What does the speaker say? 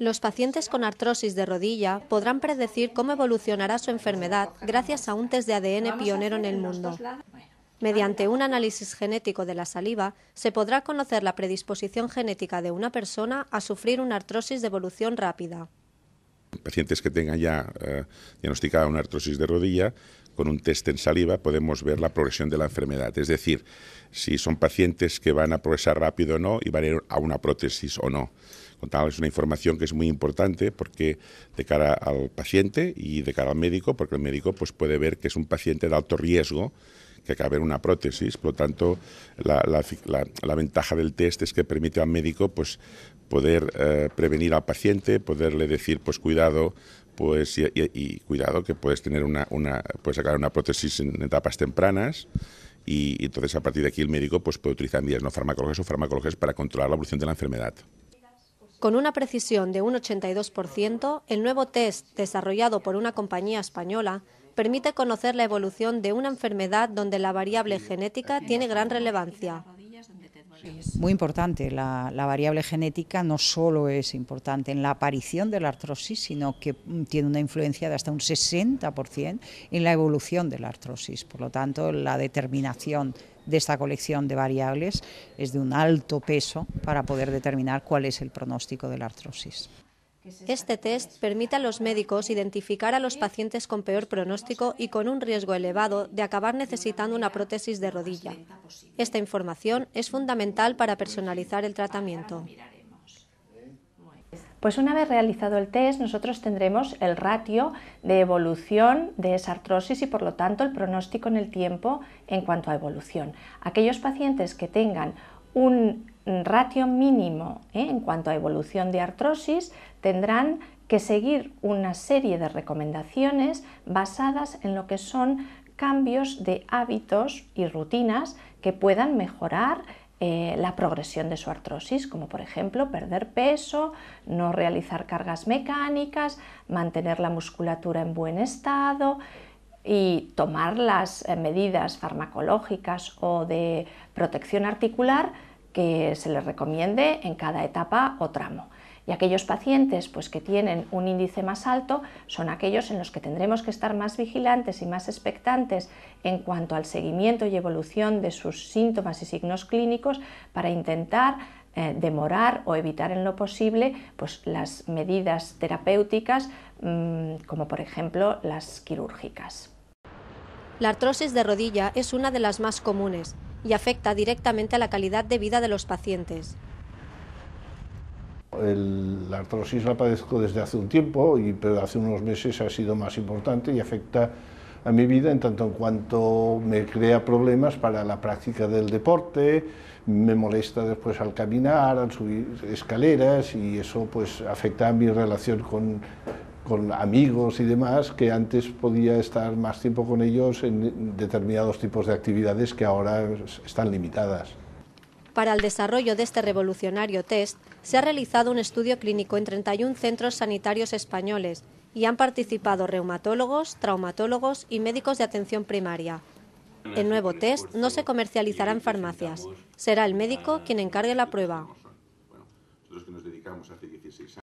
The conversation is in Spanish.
Los pacientes con artrosis de rodilla podrán predecir cómo evolucionará su enfermedad gracias a un test de ADN pionero en el mundo. Mediante un análisis genético de la saliva, se podrá conocer la predisposición genética de una persona a sufrir una artrosis de evolución rápida pacientes que tengan ya eh, diagnosticada una artrosis de rodilla, con un test en saliva podemos ver la progresión de la enfermedad. Es decir, si son pacientes que van a progresar rápido o no y van a ir a una prótesis o no. Contarles una información que es muy importante porque de cara al paciente y de cara al médico, porque el médico pues, puede ver que es un paciente de alto riesgo que caber una prótesis. Por lo tanto, la, ventaja del test es que permite al médico pues, poder eh, prevenir al paciente, poderle decir, pues cuidado, pues y, cuidado que puedes tener una, una, puedes sacar una prótesis en etapas tempranas y, entonces a partir de aquí el médico pues puede utilizar medidas no farmacológicas o farmacológicas para controlar la evolución de la enfermedad. Con una precisión de un 82%, el nuevo test desarrollado por una compañía española permite conocer la evolución de una enfermedad donde la variable genética tiene gran relevancia. Muy importante, la, variable genética no solo es importante en la aparición de la artrosis, sino que mm, tiene una influencia de hasta un 60% en la evolución de la artrosis. Por lo tanto, la determinación de esta colección de variables es de un alto peso para poder determinar cuál es el pronóstico de la artrosis. Este test permite a los médicos identificar a los pacientes con peor pronóstico y con un riesgo elevado de acabar necesitando una prótesis de rodilla. Esta información es fundamental para personalizar el tratamiento. Pues una vez realizado el test, nosotros tendremos el ratio de evolución de esa artrosis y por lo tanto el pronóstico en el tiempo en cuanto a evolución. Aquellos pacientes que tengan un ratio mínimo ¿eh? en cuanto a evolución de artrosis, tendrán que seguir una serie de recomendaciones basadas en lo que son cambios de hábitos y rutinas que puedan mejorar eh, la progresión de su artrosis, como por ejemplo perder peso, no realizar cargas mecánicas, mantener la musculatura en buen estado, y tomar las eh, medidas farmacológicas o de protección articular que se les recomiende en cada etapa o tramo. Y aquellos pacientes pues, que tienen un índice más alto son aquellos en los que tendremos que estar más vigilantes y más expectantes en cuanto al seguimiento y evolución de sus síntomas y signos clínicos para intentar eh, demorar o evitar en lo posible pues, las medidas terapéuticas mm, como por ejemplo las quirúrgicas. La artrosis de rodilla es una de las más comunes y afecta directamente a la calidad de vida de los pacientes. El, la artrosis la padezco desde hace un tiempo, y, pero hace unos meses ha sido más importante y afecta a mi vida en tanto en cuanto me crea problemas para la práctica del deporte, me molesta después al caminar, al subir escaleras y eso pues afecta a mi relación con, con amigos y demás, que antes podía estar más tiempo con ellos en determinados tipos de actividades que ahora están limitadas. Para el desarrollo de este revolucionario test, se ha realizado un estudio clínico en 31 centros sanitarios españoles y han participado reumatólogos, traumatólogos y médicos de atención primaria. El nuevo test no se comercializará en farmacias. Será el médico quien encargue la prueba.